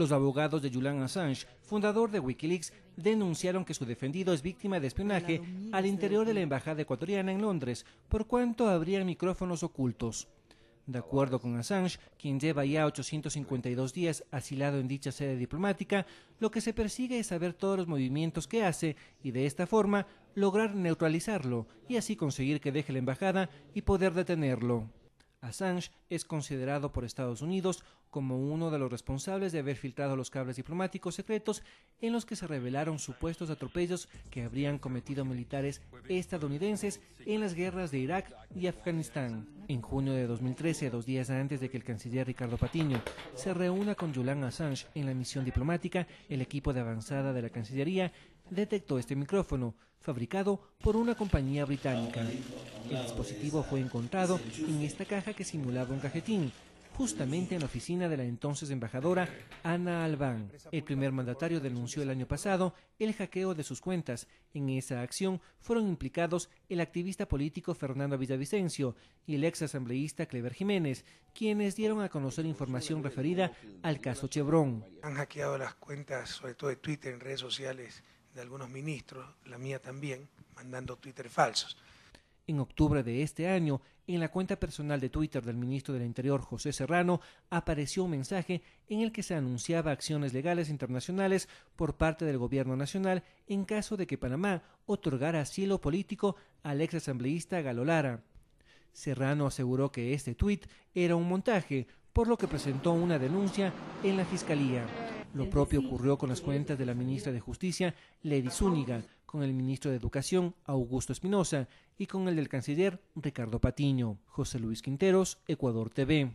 Los abogados de Julian Assange, fundador de Wikileaks, denunciaron que su defendido es víctima de espionaje al interior de la Embajada ecuatoriana en Londres, por cuanto habrían micrófonos ocultos. De acuerdo con Assange, quien lleva ya 852 días asilado en dicha sede diplomática, lo que se persigue es saber todos los movimientos que hace y de esta forma lograr neutralizarlo y así conseguir que deje la embajada y poder detenerlo. Assange es considerado por Estados Unidos como uno de los responsables de haber filtrado los cables diplomáticos secretos en los que se revelaron supuestos atropellos que habrían cometido militares estadounidenses en las guerras de Irak y Afganistán. En junio de 2013, dos días antes de que el canciller Ricardo Patiño se reúna con Julian Assange en la misión diplomática, el equipo de avanzada de la Cancillería detectó este micrófono, fabricado por una compañía británica. El dispositivo fue encontrado en esta caja que simulaba un cajetín justamente en la oficina de la entonces embajadora Ana Albán. El primer mandatario denunció el año pasado el hackeo de sus cuentas. En esa acción fueron implicados el activista político Fernando Villavicencio y el ex asambleísta Clever Jiménez, quienes dieron a conocer información referida al caso Chevron. Han hackeado las cuentas, sobre todo de Twitter, en redes sociales de algunos ministros, la mía también, mandando Twitter falsos. En octubre de este año, en la cuenta personal de Twitter del ministro del Interior José Serrano apareció un mensaje en el que se anunciaba acciones legales internacionales por parte del gobierno nacional en caso de que Panamá otorgara asilo político al exasambleísta Galo Lara. Serrano aseguró que este tuit era un montaje, por lo que presentó una denuncia en la fiscalía. Lo propio ocurrió con las cuentas de la ministra de Justicia, Lady Zúñiga, con el ministro de Educación, Augusto Espinosa, y con el del canciller, Ricardo Patiño. José Luis Quinteros, Ecuador TV.